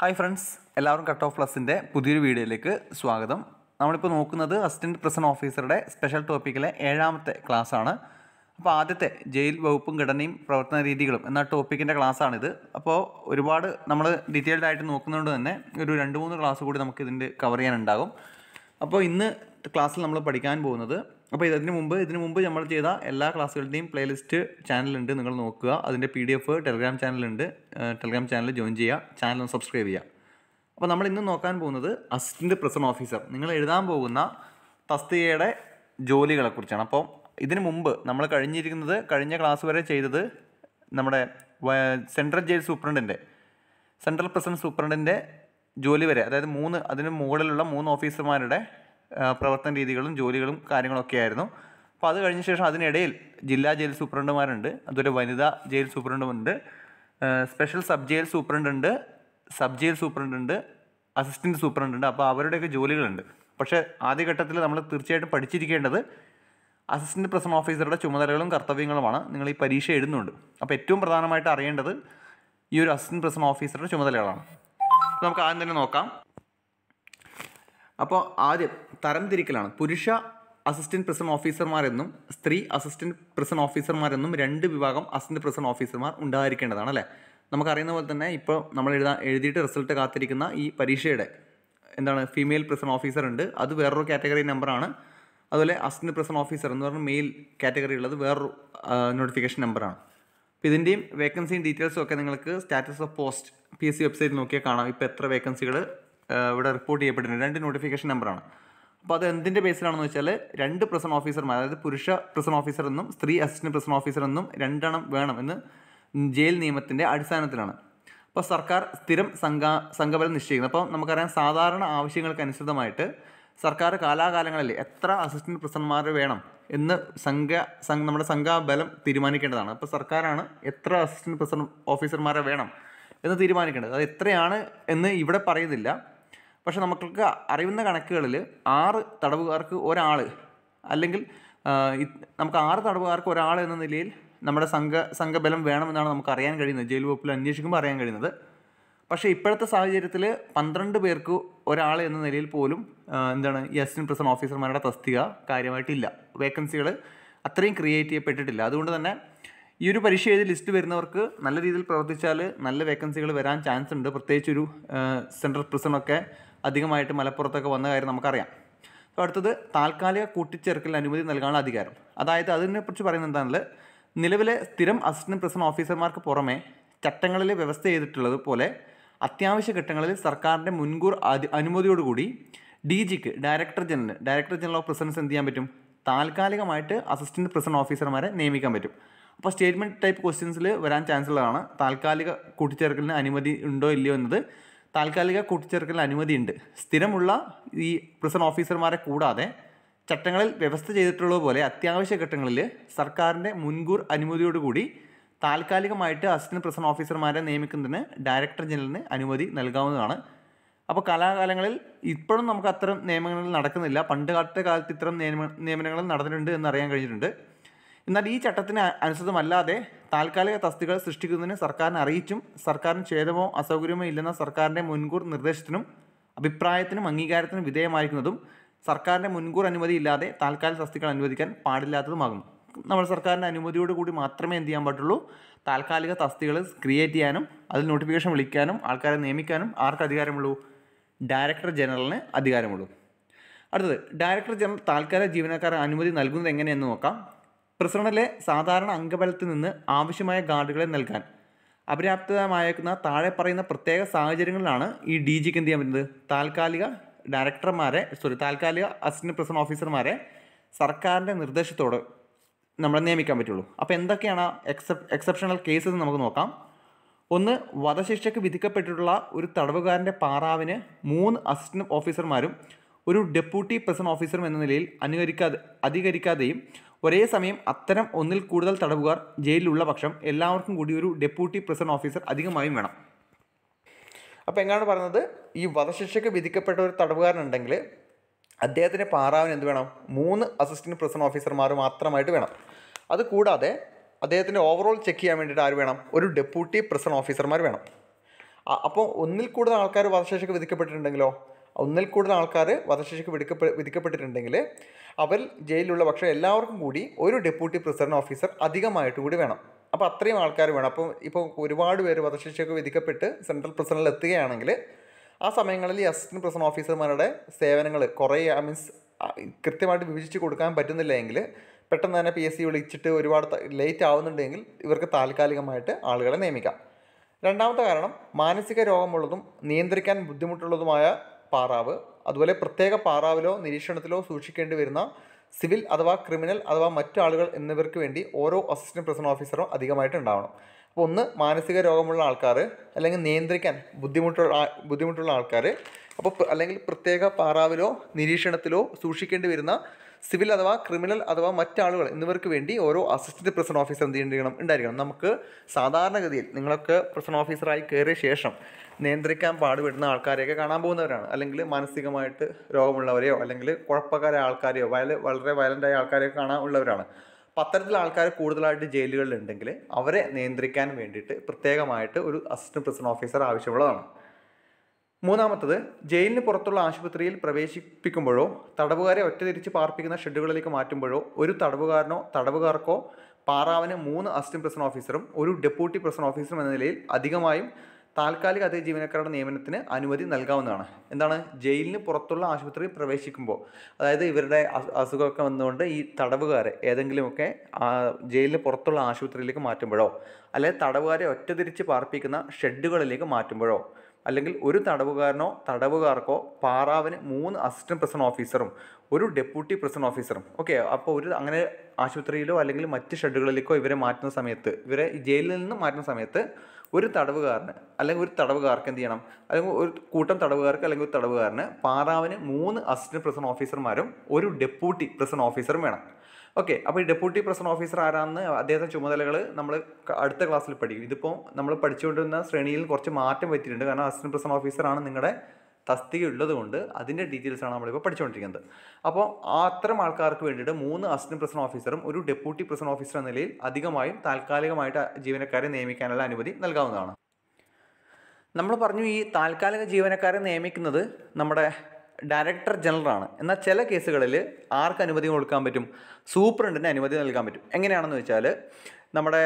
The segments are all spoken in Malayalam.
ഹായ് ഫ്രണ്ട്സ് എല്ലാവരും കട്ട് ഓഫ് പ്ലസിൻ്റെ പുതിയൊരു വീഡിയോയിലേക്ക് സ്വാഗതം നമ്മളിപ്പോൾ നോക്കുന്നത് അസിസ്റ്റൻറ്റ് പ്രസൻറ്റ് ഓഫീസറുടെ സ്പെഷ്യൽ ടോപ്പിക്കിലെ ഏഴാമത്തെ ക്ലാസ്സാണ് അപ്പോൾ ആദ്യത്തെ ജയിൽ വകുപ്പും ഘടനയും പ്രവർത്തന രീതികളും എന്ന ടോപ്പിക്കിൻ്റെ ക്ലാസ്സാണിത് അപ്പോൾ ഒരുപാട് നമ്മൾ ഡീറ്റെയിൽഡ് ആയിട്ട് നോക്കുന്നതുകൊണ്ട് തന്നെ ഒരു രണ്ട് മൂന്ന് ക്ലാസ് കൂടി നമുക്ക് ഇതിൻ്റെ കവർ ചെയ്യാനുണ്ടാകും അപ്പോൾ ഇന്ന് ക്ലാസ്സിൽ നമ്മൾ പഠിക്കാൻ പോകുന്നത് അപ്പോൾ ഇതിന് മുമ്പ് ഇതിന് മുമ്പ് നമ്മൾ ചെയ്ത എല്ലാ ക്ലാസ്സുകളുടെയും പ്ലേലിസ്റ്റ് ചാനലുണ്ട് നിങ്ങൾ നോക്കുക അതിൻ്റെ പി ഡി എഫ് ടെലഗ്രാം ചാനലുണ്ട് ടെലഗ്രാം ചാനൽ ജോയിൻ ചെയ്യുക ചാനൽ സബ്സ്ക്രൈബ് ചെയ്യുക അപ്പോൾ നമ്മൾ ഇന്ന് നോക്കാൻ പോകുന്നത് അസിസ്റ്റൻറ്റ് പ്രസിഡന്റ് ഓഫീസർ നിങ്ങൾ എഴുതാൻ പോകുന്ന തസ്തികയുടെ ജോലികളെക്കുറിച്ചാണ് അപ്പോൾ ഇതിനു മുമ്പ് നമ്മൾ കഴിഞ്ഞിരിക്കുന്നത് കഴിഞ്ഞ ക്ലാസ് വരെ ചെയ്തത് നമ്മുടെ സെൻട്രൽ ജയിൽ സൂപ്രണ്ടിൻ്റെ സെൻട്രൽ പ്രസിഡന്റ് സൂപ്രണ്ടിൻ്റെ ജോലി വരെ അതായത് മൂന്ന് അതിന് മുകളിലുള്ള മൂന്ന് ഓഫീസർമാരുടെ പ്രവർത്തന രീതികളും ജോലികളും കാര്യങ്ങളൊക്കെ ആയിരുന്നു അപ്പോൾ അത് കഴിഞ്ഞ ശേഷം അതിനിടയിൽ ജില്ലാ ജയിൽ സൂപ്രണ്ടുമാരുണ്ട് അതുപോലെ വനിതാ ജയിൽ സൂപ്രണ്ടുമുണ്ട് സ്പെഷ്യൽ സബ് ജയിൽ സൂപ്രണ്ട് ഉണ്ട് സബ് ജയിൽ സൂപ്രണ്ട് ഉണ്ട് അസിസ്റ്റൻറ്റ് സൂപ്രണ്ടുണ്ട് അപ്പോൾ അവരുടെയൊക്കെ ജോലികളുണ്ട് പക്ഷേ ആദ്യഘട്ടത്തിൽ നമ്മൾ തീർച്ചയായിട്ടും പഠിച്ചിരിക്കേണ്ടത് അസിസ്റ്റൻറ്റ് പ്രസം ഓഫീസറുടെ ചുമതലകളും കർത്തവ്യങ്ങളുമാണ് നിങ്ങൾ ഈ പരീക്ഷ എഴുതുന്നുണ്ട് അപ്പോൾ ഏറ്റവും പ്രധാനമായിട്ട് അറിയേണ്ടത് ഈ ഒരു അസിസ്റ്റൻറ്റ് പ്രസം ഓഫീസറുടെ ചുമതലകളാണ് നമുക്ക് ആദ്യം തന്നെ നോക്കാം അപ്പോൾ ആദ്യം തരംതിരിക്കലാണ് പുരുഷ അസിസ്റ്റൻറ്റ് പ്രിസൺ ഓഫീസർമാരെന്നും സ്ത്രീ അസിസ്റ്റൻറ്റ് പ്രിസൺ ഓഫീസർമാരെന്നും രണ്ട് വിഭാഗം അസിസ്റ്റൻറ്റ് പ്രിസൺ ഓഫീസർമാർ ഉണ്ടായിരിക്കേണ്ടതാണ് അല്ലേ നമുക്കറിയുന്ന പോലെ തന്നെ ഇപ്പോൾ നമ്മൾ എഴുതാ എഴുതിയിട്ട് റിസൾട്ട് കാത്തിരിക്കുന്ന ഈ പരീക്ഷയുടെ എന്താണ് ഫീമെയിൽ പ്രിസൺ ഓഫീസർ ഉണ്ട് അത് വേറൊരു കാറ്റഗറി നമ്പറാണ് അതുപോലെ അസിസ്റ്റൻറ്റ് പ്രിസൺ ഓഫീസർ എന്ന് പറഞ്ഞാൽ മെയിൽ കാറ്റഗറി ഉള്ളത് വേറൊരു നോട്ടിഫിക്കേഷൻ നമ്പറാണ് അപ്പോൾ ഇതിൻ്റെയും വേക്കൻസിയും ഡീറ്റെയിൽസും ഒക്കെ നിങ്ങൾക്ക് status of post P S C വെബ്സൈറ്റിൽ നോക്കിയാൽ കാണാം ഇപ്പോൾ എത്ര വേക്കൻസികൾ ഇവിടെ റിപ്പോർട്ട് ചെയ്യപ്പെട്ടിട്ടുണ്ട് രണ്ട് നോട്ടിഫിക്കേഷൻ നമ്പറാണ് അപ്പോൾ അത് എന്തിൻ്റെ ബേസിലാണെന്ന് വെച്ചാൽ രണ്ട് പ്രസൺ ഓഫീസർമാർ അതായത് പുരുഷ പ്രസൺ ഓഫീസർ എന്നും സ്ത്രീ അസിസ്റ്റന്റ് പ്രസൺ ഓഫീസർ എന്നും രണ്ടെണ്ണം വേണം എന്ന് ജയിൽ നിയമത്തിൻ്റെ അടിസ്ഥാനത്തിലാണ് അപ്പോൾ സർക്കാർ സ്ഥിരം സംഘ സംഘബലം നിശ്ചയിക്കുന്നത് അപ്പോൾ നമുക്കറിയാം സാധാരണ ആവശ്യങ്ങൾക്കനുസൃതമായിട്ട് സർക്കാർ കാലാകാലങ്ങളിൽ എത്ര അസിസ്റ്റന്റ് പ്രസന്മാർ വേണം എന്ന് സംഘ നമ്മുടെ സംഘബലം തീരുമാനിക്കേണ്ടതാണ് അപ്പോൾ സർക്കാരാണ് എത്ര അസിസ്റ്റന്റ് പ്രസന്റ് ഓഫീസർമാരെ വേണം എന്ന് തീരുമാനിക്കേണ്ടത് അത് എത്രയാണ് എന്ന് ഇവിടെ പറയുന്നില്ല പക്ഷേ നമുക്ക് അറിയുന്ന കണക്കുകളിൽ ആറ് തടവുകാർക്ക് ഒരാൾ അല്ലെങ്കിൽ നമുക്ക് ആറ് തടവുകാർക്ക് ഒരാൾ എന്ന നിലയിൽ നമ്മുടെ സംഘ സംഘബലം വേണമെന്നാണ് നമുക്ക് അറിയാൻ കഴിയുന്നത് ജയിൽ വകുപ്പിൽ അന്വേഷിക്കുമ്പോൾ അറിയാൻ കഴിയുന്നത് പക്ഷേ ഇപ്പോഴത്തെ സാഹചര്യത്തിൽ പന്ത്രണ്ട് പേർക്ക് ഒരാൾ എന്ന നിലയിൽ പോലും എന്താണ് ഈ അസിസ്റ്റൻറ്റ് പ്രസിഡന്റ് ഓഫീസർമാരുടെ തസ്തിക കാര്യമായിട്ടില്ല വേക്കൻസികൾ അത്രയും ക്രിയേറ്റ് ചെയ്യപ്പെട്ടിട്ടില്ല അതുകൊണ്ട് തന്നെ ഈ ഒരു പരീക്ഷ എഴുതി ലിസ്റ്റ് വരുന്നവർക്ക് നല്ല രീതിയിൽ പ്രവർത്തിച്ചാൽ നല്ല വേക്കൻസികൾ വരാൻ ചാൻസ് ഉണ്ട് പ്രത്യേകിച്ച് ഒരു സെൻട്രൽ പ്രസിഡൻ്റൊക്കെ അധികമായിട്ട് മലപ്പുറത്തൊക്കെ വന്ന കാര്യം നമുക്കറിയാം അടുത്തത് താൽക്കാലിക കൂട്ടിച്ചേർക്കലിന് അനുമതി നൽകാനുള്ള അധികാരം അതായത് അതിനെക്കുറിച്ച് പറയുന്നത് എന്താണെന്ന് നിലവിലെ സ്ഥിരം അസിസ്റ്റന്റ് പ്രസിഡന്റ് ഓഫീസർമാർക്ക് പുറമെ ചട്ടങ്ങളിൽ വ്യവസ്ഥ ചെയ്തിട്ടുള്ളത് പോലെ അത്യാവശ്യ ഘട്ടങ്ങളിൽ സർക്കാരിൻ്റെ മുൻകൂർ അനുമതിയോടുകൂടി ഡി ജിക്ക് director general director general of prisons എന്ത് ചെയ്യാൻ പറ്റും താൽക്കാലികമായിട്ട് അസിസ്റ്റൻറ്റ് പ്രസിഡന്റ് ഓഫീസർമാരെ നിയമിക്കാൻ പറ്റും അപ്പോൾ സ്റ്റേറ്റ്മെൻറ്റ് ടൈപ്പ് ക്വസ്റ്റ്യൻസിൽ വരാൻ ചാൻസ് ഉള്ളതാണ് താൽക്കാലിക കൂട്ടിച്ചേർക്കലിന് അനുമതി ഉണ്ടോ ഇല്ലയോ എന്നത് താൽക്കാലിക കൂട്ടിച്ചേർക്കലിന് അനുമതിയുണ്ട് സ്ഥിരമുള്ള ഈ പ്രിസൺ ഓഫീസർമാരെ കൂടാതെ ചട്ടങ്ങളിൽ വ്യവസ്ഥ ചെയ്തിട്ടുള്ളതുപോലെ അത്യാവശ്യ ഘട്ടങ്ങളിൽ സർക്കാരിൻ്റെ മുൻകൂർ അനുമതിയോടുകൂടി താൽക്കാലികമായിട്ട് അസിസ്റ്റന്റ് പ്രസന്റ് ഓഫീസർമാരെ നിയമിക്കുന്നതിന് ഡയറക്ടർ ജനറലിന് അനുമതി നൽകാവുന്നതാണ് അപ്പോൾ കലാകാലങ്ങളിൽ ഇപ്പോഴും നമുക്ക് അത്തരം നിയമങ്ങൾ നടക്കുന്നില്ല പണ്ട് കാലത്തെ കാലത്ത് ഇത്തരം നിയമ നിയമനങ്ങൾ നടന്നിട്ടുണ്ട് എന്നറിയാൻ കഴിഞ്ഞിട്ടുണ്ട് എന്നാൽ ഈ ചട്ടത്തിന് അനുസൃതമല്ലാതെ താൽക്കാലിക തസ്തികൾ സൃഷ്ടിക്കുന്നതിന് സർക്കാരിനെ അറിയിച്ചും സർക്കാരിന് ഛേദമോ അസൗകര്യമോ ഇല്ലെന്ന സർക്കാരിൻ്റെ മുൻകൂർ നിർദ്ദേശത്തിനും അഭിപ്രായത്തിനും അംഗീകാരത്തിനും വിധേയമായിരിക്കുന്നതും സർക്കാരിൻ്റെ മുൻകൂർ അനുമതി ഇല്ലാതെ താൽക്കാലിക തസ്തികൾ അനുവദിക്കാൻ പാടില്ലാത്തതുമാകും നമ്മൾ സർക്കാരിൻ്റെ അനുമതിയോടുകൂടി കൂടി മാത്രമേ എന്ത് ചെയ്യാൻ പറ്റുള്ളൂ താൽക്കാലിക തസ്തികൾ ക്രിയേറ്റ് ചെയ്യാനും അതിൽ നോട്ടിഫിക്കേഷൻ വിളിക്കാനും ആൾക്കാരെ നിയമിക്കാനും ആർക്ക് അധികാരമുള്ളൂ ഡയറക്ടർ ജനറലിന് അധികാരമുള്ളൂ അടുത്തത് ഡയറക്ടർ ജനറൽ താൽക്കാലിക ജീവനക്കാർ അനുമതി നൽകുന്നത് എങ്ങനെയെന്ന് നോക്കാം പ്രസരണിലെ സാധാരണ അംഗബലത്തിൽ നിന്ന് ആവശ്യമായ ഗാർഡുകളെ നൽകാൻ അപര്യാപ്തമായേക്കുന്ന താഴെ പറയുന്ന പ്രത്യേക സാഹചര്യങ്ങളിലാണ് ഈ ഡി ജിക്ക് എന്ത് ചെയ്യാൻ പറ്റുന്നത് താൽക്കാലിക ഡയറക്ടർമാരെ സോറി താൽക്കാലിക അസിസ്റ്റന്റ് പ്രസിഡന്റ് ഓഫീസർമാരെ സർക്കാരിൻ്റെ നിർദ്ദേശത്തോട് നമ്മളെ നിയമിക്കാൻ പറ്റുള്ളൂ അപ്പോൾ എന്തൊക്കെയാണ് എക്സെപ് എക്സെപ്ഷണൽ കേസ് എന്ന് നമുക്ക് നോക്കാം ഒന്ന് വധശിക്ഷയ്ക്ക് വിധിക്കപ്പെട്ടിട്ടുള്ള ഒരു തടവുകാരൻ്റെ പാറാവിന് മൂന്ന് അസിസ്റ്റന്റ് ഓഫീസർമാരും ഒരു ഡെപ്യൂട്ടി പ്രസിഡന്റ് ഓഫീസറും എന്ന നിലയിൽ അനുകരിക്കാതെ അധികരിക്കാതെയും ഒരേ സമയം അത്തരം ഒന്നിൽ കൂടുതൽ തടവുകാർ ജയിലിലുള്ള പക്ഷം എല്ലാവർക്കും കൂടി ഒരു ഡെപ്യൂട്ടി പ്രിസൺ ഓഫീസർ അധികമായും വേണം അപ്പോൾ എങ്ങനെയാണ് പറയുന്നത് ഈ വധശിക്ഷയ്ക്ക് വിധിക്കപ്പെട്ട ഒരു തടവുകാരനുണ്ടെങ്കിൽ അദ്ദേഹത്തിൻ്റെ പാറാവിന് എന്ത് വേണം മൂന്ന് അസിസ്റ്റൻറ്റ് പ്രിസൺ ഓഫീസർമാർ മാത്രമായിട്ട് വേണം അതുകൂടാതെ അദ്ദേഹത്തിൻ്റെ ഓവറോൾ ചെക്ക് ചെയ്യാൻ വേണ്ടിയിട്ട് ആര് വേണം ഒരു ഡെപ്യൂട്ടി പ്രിസൺ ഓഫീസർമാർ വേണം അപ്പോൾ ഒന്നിൽ കൂടുതൽ ആൾക്കാർ വധശിക്ഷയ്ക്ക് വിധിക്കപ്പെട്ടിട്ടുണ്ടെങ്കിലോ ഒന്നിൽ കൂടുതൽ ആൾക്കാർ വധശിക്ഷയ്ക്ക് വിധിക്കപ്പെട്ട് വിധിക്കപ്പെട്ടിട്ടുണ്ടെങ്കിൽ അവർ ജയിലിലുള്ള പക്ഷേ എല്ലാവർക്കും കൂടി ഒരു ഡെപ്യൂട്ടി പ്രസിഡന്റ് ഓഫീസർ അധികമായിട്ട് കൂടി വേണം അപ്പോൾ അത്രയും ആൾക്കാർ വേണം അപ്പോൾ ഇപ്പോൾ ഒരുപാട് പേര് വധശിക്ഷയൊക്കെ വിധിക്കപ്പെട്ട് സെൻട്രൽ പ്രസിഡന്റിൽ എത്തുകയാണെങ്കിൽ ആ സമയങ്ങളിൽ ഈ അസിസ്റ്റൻറ്റ് പ്രസിഡന്റ് ഓഫീസർമാരുടെ സേവനങ്ങൾ കുറേ മീൻസ് കൃത്യമായിട്ട് വിഭജിച്ച് കൊടുക്കാൻ പറ്റുന്നില്ല എങ്കിൽ പെട്ടെന്ന് തന്നെ പി എസ് സി വിളിച്ചിട്ട് ഒരുപാട് ലേറ്റ് ആവുന്നുണ്ടെങ്കിൽ ഇവർക്ക് താൽക്കാലികമായിട്ട് ആളുകളെ നിയമിക്കാം രണ്ടാമത്തെ കാരണം മാനസിക രോഗമുള്ളതും നിയന്ത്രിക്കാൻ ബുദ്ധിമുട്ടുള്ളതുമായ പാറാവ് അതുപോലെ പ്രത്യേക പാറാവിലോ നിരീക്ഷണത്തിലോ സൂക്ഷിക്കേണ്ടി വരുന്ന സിവിൽ അഥവാ ക്രിമിനൽ അഥവാ മറ്റു ആളുകൾ എന്നിവർക്ക് വേണ്ടി ഓരോ അസിസ്റ്റൻറ്റ് പ്രസൺ ഓഫീസറും അധികമായിട്ട് ഉണ്ടാവണം അപ്പോൾ ഒന്ന് മാനസിക രോഗമുള്ള ആൾക്കാർ അല്ലെങ്കിൽ നിയന്ത്രിക്കാൻ ബുദ്ധിമുട്ടുള്ള ബുദ്ധിമുട്ടുള്ള ആൾക്കാർ അപ്പോൾ അല്ലെങ്കിൽ പ്രത്യേക പാറാവിലോ നിരീക്ഷണത്തിലോ സൂക്ഷിക്കേണ്ടി വരുന്ന സിവിൽ അഥവാ ക്രിമിനൽ അഥവാ മറ്റാളുകൾ എന്നിവർക്ക് വേണ്ടി ഓരോ അസിസ്റ്റന്റ് പ്രിസൺ ഓഫീസർ എന്ത് ചെയ്യണം ഉണ്ടായിരിക്കണം നമുക്ക് സാധാരണഗതിയിൽ നിങ്ങളൊക്കെ പ്രിസൺ ഓഫീസറായി കയറിയ ശേഷം നിയന്ത്രിക്കാൻ പാടുപെടുന്ന ആൾക്കാരെയൊക്കെ കാണാൻ പോകുന്നവരാണ് അല്ലെങ്കിൽ മാനസികമായിട്ട് രോഗമുള്ളവരെയോ അല്ലെങ്കിൽ കുഴപ്പക്കാരായ ആൾക്കാരെയോ വയല വളരെ വയലൻ്റായ ആൾക്കാരെയൊക്കെ കാണാനുള്ളവരാണ് ഉള്ളവരാണ് അത്തരത്തിലുള്ള ആൾക്കാർ കൂടുതലായിട്ട് ജയിലുകളിലുണ്ടെങ്കിൽ അവരെ നിയന്ത്രിക്കാൻ വേണ്ടിയിട്ട് പ്രത്യേകമായിട്ട് ഒരു അസിസ്റ്റൻറ്റ് പ്രിസൺ ഓഫീസർ ആവശ്യമുള്ളതാണ് മൂന്നാമത്തത് ജയിലിന് പുറത്തുള്ള ആശുപത്രിയിൽ പ്രവേശിപ്പിക്കുമ്പോഴോ തടവുകാരെ ഒറ്റതിരിച്ച് പാർപ്പിക്കുന്ന ഷെഡുകളിലേക്ക് മാറ്റുമ്പോഴോ ഒരു തടവുകാരനോ തടവുകാർക്കോ പാറാവിന് മൂന്ന് അസിസ്റ്റന്റ് പ്രസിഡന്റ് ഓഫീസറും ഒരു ഡെപ്യൂട്ടി പ്രസിഡന്റ് ഓഫീസറും എന്ന നിലയിൽ അധികമായും താൽക്കാലിക അതേ ജീവനക്കാരുടെ നിയമനത്തിന് അനുമതി നൽകാവുന്നതാണ് എന്താണ് ജയിലിന് പുറത്തുള്ള ആശുപത്രിയിൽ പ്രവേശിക്കുമ്പോൾ അതായത് ഇവരുടെ അസുഖമൊക്കെ വന്നുകൊണ്ട് ഈ തടവുകാരെ ഏതെങ്കിലുമൊക്കെ ജയിലിന് പുറത്തുള്ള ആശുപത്രിയിലേക്ക് മാറ്റുമ്പോഴോ അല്ലെങ്കിൽ തടവുകാരെ ഒറ്റതിരിച്ച് പാർപ്പിക്കുന്ന ഷെഡുകളിലേക്ക് മാറ്റുമ്പോഴോ അല്ലെങ്കിൽ ഒരു തടവുകാരനോ തടവുകാർക്കോ പാറാവിന് മൂന്ന് അസിസ്റ്റന്റ് പ്രസിഡന്റ് ഓഫീസറും ഒരു ഡെപ്യൂട്ടി പ്രസിഡന്റ് ഓഫീസറും ഓക്കെ അപ്പോൾ ഒരു അങ്ങനെ ആശുപത്രിയിലോ അല്ലെങ്കിൽ മറ്റ് ഷെഡുകളിലേക്കോ ഇവരെ മാറ്റുന്ന സമയത്ത് ഇവരെ ജയിലിൽ നിന്ന് മാറ്റുന്ന സമയത്ത് ഒരു തടവുകാരന് അല്ലെങ്കിൽ ഒരു തടവുകാർക്ക് എന്ത് ചെയ്യണം അല്ലെങ്കിൽ ഒരു കൂട്ടം തടവുകാർക്ക് അല്ലെങ്കിൽ ഒരു തടവുകാരന് പാറാവിന് മൂന്ന് അസിസ്റ്റന്റ് പ്രസിഡന്റ് ഓഫീസർമാരും ഒരു ഡെപ്യൂട്ടി പ്രസിഡന്റ് ഓഫീസറും വേണം ഓക്കെ അപ്പോൾ ഈ ഡെപ്യൂട്ടി പ്രസിഡന്റ് ഓഫീസർ ആരാന്ന് അദ്ദേഹത്തെ ചുമതലകൾ നമ്മൾ അടുത്ത ക്ലാസ്സിൽ പഠിക്കും ഇതിപ്പോൾ നമ്മൾ പഠിച്ചുകൊണ്ടിരുന്ന ശ്രേണിയിൽ കുറച്ച് മാറ്റം വരുത്തിയിട്ടുണ്ട് കാരണം അസിസ്റ്റന്റ് പ്രസിഡന്റ് ഓഫീസറാണ് നിങ്ങളുടെ തസ്തിക ഉള്ളതുകൊണ്ട് അതിൻ്റെ ഡീറ്റെയിൽസാണ് നമ്മളിപ്പോൾ പഠിച്ചുകൊണ്ടിരിക്കുന്നത് അപ്പോൾ അത്തരം ആൾക്കാർക്ക് വേണ്ടിയിട്ട് മൂന്ന് അസിസ്റ്റന്റ് പ്രസിഡന്റ് ഓഫീസറും ഒരു ഡെപ്യൂട്ടി പ്രസിഡന്റ് ഓഫീസർ എന്ന നിലയിൽ അധികമായും താൽക്കാലികമായിട്ട് ജീവനക്കാരെ നിയമിക്കാനുള്ള അനുമതി നൽകാവുന്നതാണ് നമ്മൾ പറഞ്ഞു ഈ താൽക്കാലിക ജീവനക്കാരെ നിയമിക്കുന്നത് നമ്മുടെ ഡയറക്ടർ ജനറലാണ് എന്നാൽ ചില കേസുകളിൽ ആർക്ക് അനുമതി കൊടുക്കാൻ പറ്റും സൂപ്രണ്ടിന് അനുമതി നൽകാൻ പറ്റും എങ്ങനെയാണെന്ന് വെച്ചാൽ നമ്മുടെ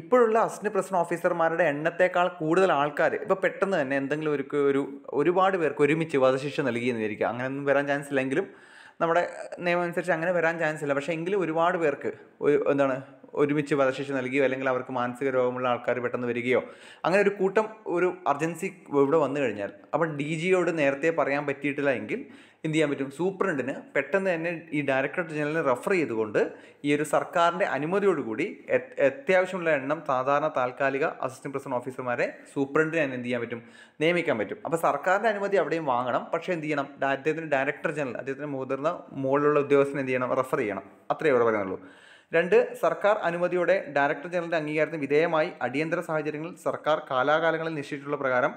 ഇപ്പോഴുള്ള അസിസ്റ്റന്റ് പ്രസിഡന്റ് ഓഫീസർമാരുടെ എണ്ണത്തേക്കാൾ കൂടുതൽ ആൾക്കാർ ഇപ്പോൾ പെട്ടെന്ന് തന്നെ എന്തെങ്കിലും ഒരു ഒരു ഒരുപാട് പേർക്ക് ഒരുമിച്ച് വധശിക്ഷ അങ്ങനെ അങ്ങനെയൊന്നും വരാൻ ചാൻസ് ഇല്ലെങ്കിലും നമ്മുടെ നിയമം അനുസരിച്ച് അങ്ങനെ വരാൻ ചാൻസ് ഇല്ല പക്ഷേ എങ്കിലും ഒരുപാട് പേർക്ക് എന്താണ് ഒരുമിച്ച് വധശിക്ഷ നൽകിയോ അല്ലെങ്കിൽ അവർക്ക് മാനസിക രോഗമുള്ള ആൾക്കാർ പെട്ടെന്ന് വരികയോ അങ്ങനെ ഒരു കൂട്ടം ഒരു അർജൻസി ഇവിടെ വന്നു കഴിഞ്ഞാൽ അപ്പോൾ ഡി ജിയോട് നേരത്തെ പറയാൻ പറ്റിയിട്ടില്ല എങ്കിൽ എന്ത് ചെയ്യാൻ പറ്റും സൂപ്രണ്ടിന് പെട്ടെന്ന് തന്നെ ഈ ഡയറക്ടറേറ്റ് ജനറലിനെ റെഫർ ചെയ്തുകൊണ്ട് ഈ ഒരു സർക്കാരിൻ്റെ അനുമതിയോടുകൂടി അത്യാവശ്യമുള്ള എണ്ണം സാധാരണ താൽക്കാലിക അസിസ്റ്റന്റ് പ്രസിഡന്റ് ഓഫീസർമാരെ സൂപ്രണ്ടിനെ തന്നെ എന്ത് ചെയ്യാൻ പറ്റും നിയമിക്കാൻ പറ്റും അപ്പോൾ സർക്കാരിൻ്റെ അനുമതി അവിടെയും വാങ്ങണം പക്ഷേ എന്ത് ചെയ്യണം അദ്ദേഹത്തിൻ്റെ ഡയറക്ടർ ജനറൽ അദ്ദേഹത്തിന് മുതിർന്ന മുകളിലുള്ള ഉദ്യോഗസ്ഥനെ എന്ത് ചെയ്യണം റെഫർ ചെയ്യണം അത്രയേ ഇവിടെ പറയുന്നുള്ളൂ രണ്ട് സർക്കാർ അനുമതിയോടെ ഡയറക്ടർ ജനറലിൻ്റെ അംഗീകാരത്തിന് വിധേയമായി അടിയന്തര സാഹചര്യങ്ങളിൽ സർക്കാർ കാലാകാലങ്ങളിൽ നിശ്ചയിച്ചിട്ടുള്ള പ്രകാരം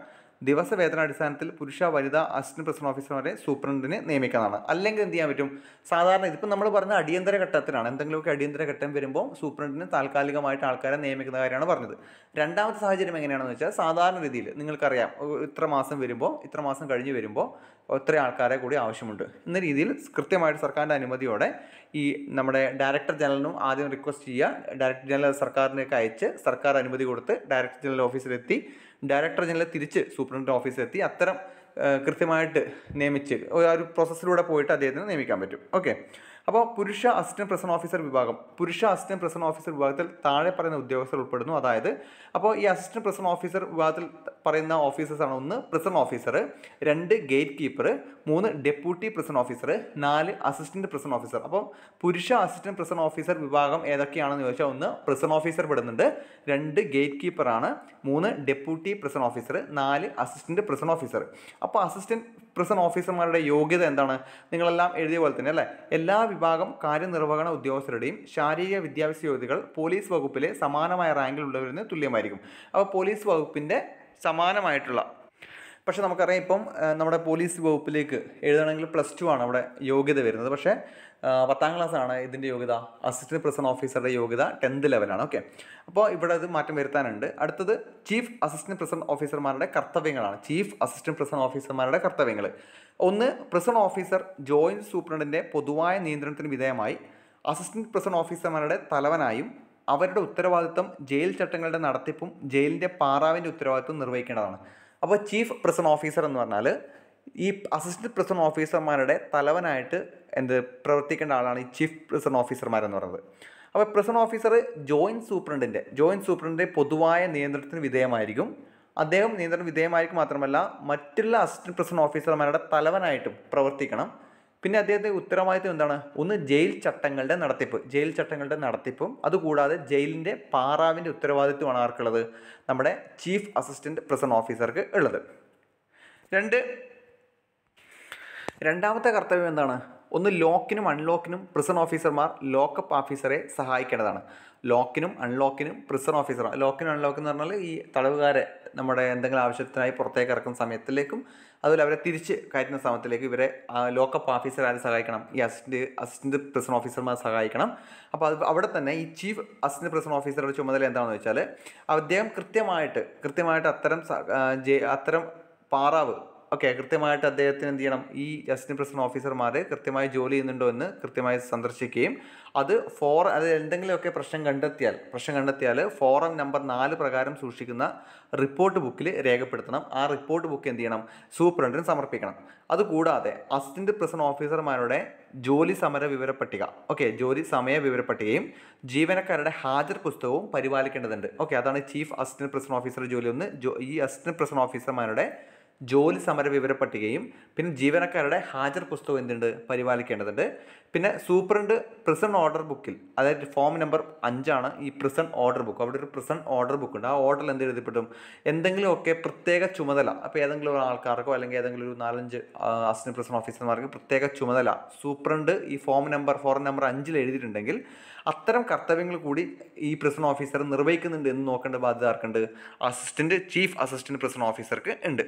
ദിവസവേതനാടിസ്ഥാനത്തിൽ പുരുഷ വനിത അസിസ്റ്റന്റ് പ്രസിഡന്റ് ഓഫീസർമാരെ സൂപ്രണ്ടിനെ നിയമിക്കുന്നതാണ് അല്ലെങ്കിൽ എന്ത് ചെയ്യാൻ പറ്റും സാധാരണ ഇതിപ്പോൾ നമ്മൾ പറഞ്ഞ അടിയന്തര ഘട്ടത്തിലാണ് എന്തെങ്കിലുമൊക്കെ അടിയന്തര ഘട്ടം വരുമ്പോൾ സൂപ്രണ്ടിന് താൽക്കാലികമായിട്ട് ആൾക്കാരെ നിയമിക്കുന്ന കാര്യമാണ് പറഞ്ഞത് രണ്ടാമത്തെ സാഹചര്യം എങ്ങനെയാണെന്ന് വെച്ചാൽ സാധാരണ രീതിയിൽ നിങ്ങൾക്കറിയാം ഇത്ര മാസം വരുമ്പോൾ ഇത്ര മാസം കഴിഞ്ഞ് വരുമ്പോൾ ഒത്തിരി ആൾക്കാരെ കൂടി ആവശ്യമുണ്ട് എന്ന രീതിയിൽ കൃത്യമായിട്ട് സർക്കാരിൻ്റെ അനുമതിയോടെ ഈ നമ്മുടെ ഡയറക്ടർ ജനറലിനും ആദ്യം റിക്വസ്റ്റ് ചെയ്യുക ഡയറക്ടർ ജനറൽ സർക്കാരിനൊക്കെ അയച്ച് സർക്കാർ അനുമതി കൊടുത്ത് ഡയറക്ടർ ജനറൽ ഓഫീസിലെത്തി ഡയറക്ടർ ജനറൽ തിരിച്ച് സൂപ്രണ്ടിൻ്റെ ഓഫീസിലെത്തി അത്തരം കൃത്യമായിട്ട് നിയമിച്ച് ഒരു പ്രോസസ്സിലൂടെ പോയിട്ട് അദ്ദേഹത്തിന് നിയമിക്കാൻ പറ്റും ഓക്കെ അപ്പോൾ പുരുഷ അസിസ്റ്റന്റ് പ്രസിഡന്റ് ഓഫീസർ വിഭാഗം പുരുഷ അസിസ്റ്റന്റ് പ്രസിഡന്റ് ഓഫീസർ വിഭാഗത്തിൽ താഴെ പറയുന്ന ഉദ്യോഗസ്ഥർ ഉൾപ്പെടുന്നു അതായത് അപ്പോൾ ഈ അസിസ്റ്റന്റ് പ്രസിഡന്റ് ഓഫീസർ വിഭാഗത്തിൽ പറയുന്ന ഓഫീസേഴ്സാണ് ഒന്ന് പ്രസിഡന്റ് ഓഫീസർ രണ്ട് ഗേറ്റ് കീപ്പർ മൂന്ന് ഡെപ്യൂട്ടി പ്രസിഡന്റ് ഓഫീസർ നാല് അസിസ്റ്റന്റ് പ്രസിഡന്റ് ഓഫീസർ അപ്പോൾ പുരുഷ അസിസ്റ്റന്റ് പ്രസിഡന്റ് ഓഫീസർ വിഭാഗം ഏതൊക്കെയാണെന്ന് ചോദിച്ചാൽ ഒന്ന് പ്രസിഡന്റ് ഓഫീസർ പെടുന്നുണ്ട് രണ്ട് ഗേറ്റ് കീപ്പറാണ് മൂന്ന് ഡെപ്യൂട്ടി പ്രസിഡന്റ് ഓഫീസർ നാല് അസിസ്റ്റന്റ് പ്രസിഡന്റ് ഓഫീസർ അപ്പോൾ അസിസ്റ്റന്റ് പ്രിസൺ ഓഫീസർമാരുടെ യോഗ്യത എന്താണ് നിങ്ങളെല്ലാം എഴുതിയ പോലെ തന്നെ അല്ലേ എല്ലാ വിഭാഗം കാര്യനിർവഹണ ഉദ്യോഗസ്ഥരുടെയും ശാരീരിക വിദ്യാഭ്യാസ യോഗ്യതകൾ പോലീസ് വകുപ്പിലെ സമാനമായ റാങ്കിൽ നിന്ന് തുല്യമായിരിക്കും അപ്പോൾ പോലീസ് വകുപ്പിൻ്റെ സമാനമായിട്ടുള്ള പക്ഷേ നമുക്കറിയാം ഇപ്പം നമ്മുടെ പോലീസ് വകുപ്പിലേക്ക് എഴുതണമെങ്കിൽ പ്ലസ് ടു ആണ് അവിടെ യോഗ്യത വരുന്നത് പക്ഷേ പത്താം ആണ് ഇതിൻ്റെ യോഗ്യത അസിസ്റ്റന്റ് പ്രിസൺ ഓഫീസറുടെ യോഗ്യത ടെൻത്ത് ലെവലാണ് ഓക്കെ അപ്പോൾ ഇവിടെ അത് മാറ്റം വരുത്താനുണ്ട് അടുത്തത് ചീഫ് അസിസ്റ്റന്റ് പ്രസിഡന്റ് ഓഫീസർമാരുടെ കർത്തവ്യങ്ങളാണ് ചീഫ് അസിസ്റ്റന്റ് പ്രസിഡന്റ് ഓഫീസർമാരുടെ കർത്തവ്യങ്ങൾ ഒന്ന് പ്രിസൺ ഓഫീസർ ജോയിൻറ്റ് സൂപ്രണ്ടിൻ്റെ പൊതുവായ നിയന്ത്രണത്തിന് വിധേയമായി അസിസ്റ്റന്റ് പ്രിസൺ ഓഫീസർമാരുടെ തലവനായും അവരുടെ ഉത്തരവാദിത്വം ജയിൽ ചട്ടങ്ങളുടെ നടത്തിപ്പും ജയിലിൻ്റെ പാറാവിൻ്റെ ഉത്തരവാദിത്വം നിർവഹിക്കേണ്ടതാണ് അപ്പോൾ ചീഫ് പ്രസിഡന്റ് ഓഫീസർ എന്ന് പറഞ്ഞാൽ ഈ അസിസ്റ്റന്റ് പ്രിസൺ ഓഫീസർമാരുടെ തലവനായിട്ട് എന്ത് പ്രവർത്തിക്കേണ്ട ആളാണ് ഈ ചീഫ് പ്രിസൺ ഓഫീസർമാരെന്ന് പറയുന്നത് അപ്പോൾ പ്രിസൺ ഓഫീസർ ജോയിൻറ്റ് സൂപ്രണ്ടിൻ്റെ ജോയിൻറ്റ് സൂപ്രണ്ടിൻ്റെ പൊതുവായ നിയന്ത്രണത്തിന് വിധേയമായിരിക്കും അദ്ദേഹം നിയന്ത്രണ വിധേയമായിരിക്കും മാത്രമല്ല മറ്റുള്ള അസിസ്റ്റന്റ് പ്രിസൺ ഓഫീസർമാരുടെ തലവനായിട്ടും പ്രവർത്തിക്കണം പിന്നെ അദ്ദേഹത്തിൻ്റെ ഉത്തരവാദിത്വം എന്താണ് ഒന്ന് ജയിൽ ചട്ടങ്ങളുടെ നടത്തിപ്പ് ജയിൽ ചട്ടങ്ങളുടെ നടത്തിപ്പും അതുകൂടാതെ ജയിലിൻ്റെ പാറാവിൻ്റെ ഉത്തരവാദിത്വമാണ് ആർക്കുള്ളത് നമ്മുടെ ചീഫ് അസിസ്റ്റൻറ്റ് പ്രസിഡന്റ് ഓഫീസർക്ക് ഉള്ളത് രണ്ട് രണ്ടാമത്തെ കർത്തവ്യം എന്താണ് ഒന്ന് ലോക്കിനും അൺലോക്കിനും പ്രിസൺ ഓഫീസർമാർ ലോക്കപ്പ് ഓഫീസറെ സഹായിക്കേണ്ടതാണ് ലോക്കിനും അൺലോക്കിനും പ്രിസൺ ഓഫീസർ ലോക്കിനും അൺലോക്ക് എന്ന് പറഞ്ഞാൽ ഈ തടവുകാരെ നമ്മുടെ എന്തെങ്കിലും ആവശ്യത്തിനായി പുറത്തേക്ക് ഇറക്കുന്ന സമയത്തിലേക്കും അതുപോലെ അവരെ തിരിച്ച് കയറ്റുന്ന സമയത്തിലേക്ക് ഇവരെ ലോക്കപ്പ് ഓഫീസർ ആരും സഹായിക്കണം ഈ അസിസ്റ്റൻ്റ് അസിസ്റ്റൻ്റ് പ്രിസൺ ഓഫീസർമാർ സഹായിക്കണം അപ്പോൾ അത് അവിടെ തന്നെ ഈ ചീഫ് അസിസ്റ്റൻ്റ് പ്രിസൺ ഓഫീസറുടെ ചുമതല എന്താണെന്ന് വെച്ചാൽ അദ്ദേഹം കൃത്യമായിട്ട് കൃത്യമായിട്ട് അത്തരം അത്തരം പാറാവ് ഓക്കെ കൃത്യമായിട്ട് അദ്ദേഹത്തിന് എന്ത് ചെയ്യണം ഈ അസിസ്റ്റന്റ് പ്രസിഡന്റ് ഓഫീസർമാർ കൃത്യമായി ജോലി ചെയ്യുന്നുണ്ടോ എന്ന് കൃത്യമായി സന്ദർശിക്കുകയും അത് ഫോർ അത് എന്തെങ്കിലുമൊക്കെ പ്രശ്നം കണ്ടെത്തിയാൽ പ്രശ്നം കണ്ടെത്തിയാൽ ഫോറം നമ്പർ നാല് പ്രകാരം സൂക്ഷിക്കുന്ന റിപ്പോർട്ട് ബുക്കിൽ രേഖപ്പെടുത്തണം ആ റിപ്പോർട്ട് ബുക്ക് എന്ത് ചെയ്യണം സൂപ്രണ്ടിന് സമർപ്പിക്കണം അതുകൂടാതെ അസിസ്റ്റന്റ് പ്രസിഡന്റ് ഓഫീസർമാരുടെ ജോലി സമര പട്ടിക ഓക്കെ ജോലി സമയ പട്ടികയും ജീവനക്കാരുടെ ഹാജർ പുസ്തകവും പരിപാലിക്കേണ്ടതുണ്ട് ഓക്കെ അതാണ് ചീഫ് അസിസ്റ്റന്റ് പ്രസിഡന്റ് ഓഫീസർ ജോലി ഒന്ന് ഈ അസിസ്റ്റന്റ് പ്രസിഡന്റ് ഓഫീസർമാരുടെ ജോലി സമര വിവരപ്പട്ടികയും പിന്നെ ജീവനക്കാരുടെ ഹാജർ പുസ്തകം എന്തുണ്ട് പരിപാലിക്കേണ്ടതുണ്ട് പിന്നെ സൂപ്രണ്ട് പ്രിസൺ ഓർഡർ ബുക്കിൽ അതായത് ഫോം നമ്പർ അഞ്ചാണ് ഈ പ്രിസൺ ഓർഡർ ബുക്ക് അവിടെ ഒരു പ്രിസൺ ഓർഡർ ബുക്ക് ഉണ്ട് ആ ഓർഡറിൽ എന്ത് എഴുതിപ്പെട്ടും എന്തെങ്കിലുമൊക്കെ പ്രത്യേക ചുമതല അപ്പോൾ ഏതെങ്കിലും ഒരു ആൾക്കാർക്കോ അല്ലെങ്കിൽ ഏതെങ്കിലും ഒരു നാലഞ്ച് അസിസ്റ്റന്റ് പ്രിസൺ ഓഫീസർമാർക്ക് പ്രത്യേക ചുമതല സൂപ്രണ്ട് ഈ ഫോം നമ്പർ ഫോറൻ നമ്പർ അഞ്ചിൽ എഴുതിയിട്ടുണ്ടെങ്കിൽ അത്തരം കർത്തവ്യങ്ങൾ കൂടി ഈ പ്രിസൺ ഓഫീസർ നിർവഹിക്കുന്നുണ്ട് എന്ന് നോക്കേണ്ട ബാധ്യത ആർക്കുണ്ട് അസിസ്റ്റൻറ്റ് ചീഫ് അസിസ്റ്റൻറ്റ് പ്രിസൺ ഓഫീസർക്ക് ഉണ്ട്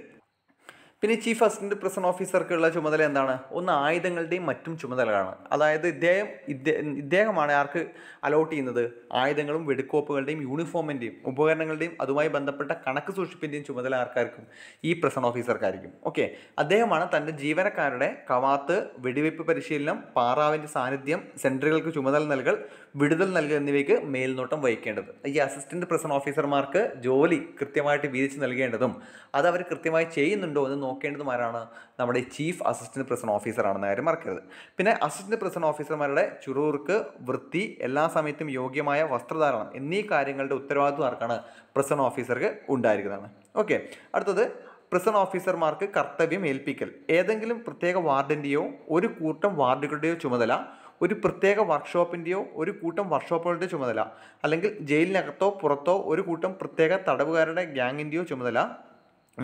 പിന്നെ ചീഫ് അസിസ്റ്റന്റ് പ്രിസൺ ഓഫീസർക്കുള്ള ചുമതല എന്താണ് ഒന്ന് ആയുധങ്ങളുടെയും മറ്റും ചുമതലകളാണ് അതായത് ഇദ്ദേഹം ഇദ്ദേഹമാണ് ആർക്ക് അലോട്ട് ചെയ്യുന്നത് ആയുധങ്ങളും വെടിക്കോപ്പുകളുടെയും യൂണിഫോമിൻ്റെയും ഉപകരണങ്ങളുടെയും അതുമായി ബന്ധപ്പെട്ട കണക്ക് സൂക്ഷിപ്പിൻ്റെയും ചുമതല ആർക്കാർക്കും ഈ പ്രിസൺ ഓഫീസർക്കായിരിക്കും ഓക്കെ അദ്ദേഹമാണ് തൻ്റെ ജീവനക്കാരുടെ കവാത്ത് വെടിവെയ്പ്പ് പരിശീലനം പാറാവിൻ്റെ സാന്നിധ്യം സെൻറ്ററുകൾക്ക് ചുമതല നൽകൽ വിടുതൽ നൽകൽ എന്നിവയ്ക്ക് മേൽനോട്ടം വഹിക്കേണ്ടത് ഈ അസിസ്റ്റന്റ് പ്രസൺ ഓഫീസർമാർക്ക് ജോലി കൃത്യമായിട്ട് വീതിച്ച് നൽകേണ്ടതും അത് അവർ കൃത്യമായി ചെയ്യുന്നുണ്ടോ എന്ന് നോക്കേണ്ടതുമാരാണ് നമ്മുടെ ചീഫ് അസിസ്റ്റൻറ്റ് പ്രസൻ ഓഫീസറാണെന്ന കാര്യം മറക്കരുത് പിന്നെ അസിസ്റ്റൻറ്റ് പ്രസൻ ഓഫീസർമാരുടെ ചുറുറുക്ക് വൃത്തി എല്ലാ സമയത്തും യോഗ്യമായ വസ്ത്രധാരണം എന്നീ കാര്യങ്ങളുടെ ഉത്തരവാദിത്വം ആർക്കാണ് പ്രസൻ ഓഫീസർക്ക് ഉണ്ടായിരിക്കുന്നതാണ് ഓക്കെ അടുത്തത് പ്രസൺ ഓഫീസർമാർക്ക് കർത്തവ്യം ഏൽപ്പിക്കൽ ഏതെങ്കിലും പ്രത്യേക വാർഡിൻ്റെയോ ഒരു കൂട്ടം വാർഡുകളുടെയോ ചുമതല ഒരു പ്രത്യേക വർക്ക്ഷോപ്പിൻ്റെയോ ഒരു കൂട്ടം വർക്ക്ഷോപ്പുകളുടെ ചുമതല അല്ലെങ്കിൽ ജയിലിനകത്തോ പുറത്തോ ഒരു കൂട്ടം പ്രത്യേക തടവുകാരുടെ ഗ്യാങ്ങിൻ്റെയോ ചുമതല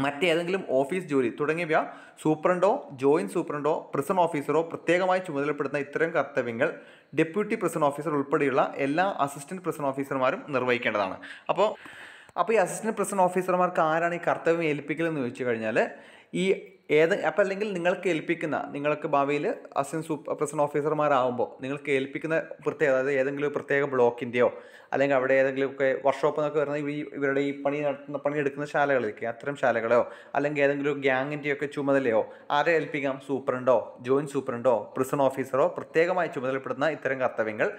മറ്റേതെങ്കിലും ഓഫീസ് ജോലി തുടങ്ങിയവ സൂപ്രണ്ടോ ജോയിൻറ്റ് സൂപ്രണ്ടോ പ്രിസൺ ഓഫീസറോ പ്രത്യേകമായി ചുമതലപ്പെടുന്ന ഇത്തരം കർത്തവ്യങ്ങൾ ഡെപ്യൂട്ടി പ്രിസൺ ഓഫീസർ ഉൾപ്പെടെയുള്ള എല്ലാ അസിസ്റ്റൻറ്റ് പ്രിസൺ ഓഫീസർമാരും നിർവഹിക്കേണ്ടതാണ് അപ്പോൾ അപ്പോൾ ഈ അസിസ്റ്റൻറ്റ് പ്രിസൺ ഓഫീസർമാർക്ക് ആരാണ് ഈ കർത്തവ്യം ഏൽപ്പിക്കലെന്ന് ചോദിച്ചു കഴിഞ്ഞാൽ ഈ ഏത് അപ്പം അല്ലെങ്കിൽ നിങ്ങൾക്ക് ഏൽപ്പിക്കുന്ന നിങ്ങൾക്ക് ഭാവിയിൽ അസിസ്റ്റന്റ് സൂപ്പർ പ്രസിഡന്റ് ഓഫീസർമാരാകുമ്പോൾ നിങ്ങൾക്ക് ഏൽപ്പിക്കുന്ന പ്രത്യേക അതായത് ഏതെങ്കിലും പ്രത്യേക ബ്ലോക്കിൻ്റെയോ അല്ലെങ്കിൽ അവിടെ ഏതെങ്കിലും ഒക്കെ വർക്ക്ഷോപ്പ് എന്നൊക്കെ വരുന്ന ഈ ഇവരുടെ ഈ പണി നടത്തുന്ന പണിയെടുക്കുന്ന ശാലകളിലേക്ക് അത്തരം ശാലകളോ അല്ലെങ്കിൽ ഏതെങ്കിലും ഗ്യാങ്ങിൻ്റെയോ ഒക്കെ ചുമതലയോ ആരെ ഏൽപ്പിക്കാം സൂപ്രണ്ടോ ജോയിൻറ്റ് സൂപ്രണ്ടോ പ്രിസൺ ഓഫീസറോ പ്രത്യേകമായി ചുമതലപ്പെടുന്ന ഇത്തരം കർത്തവ്യങ്ങൾ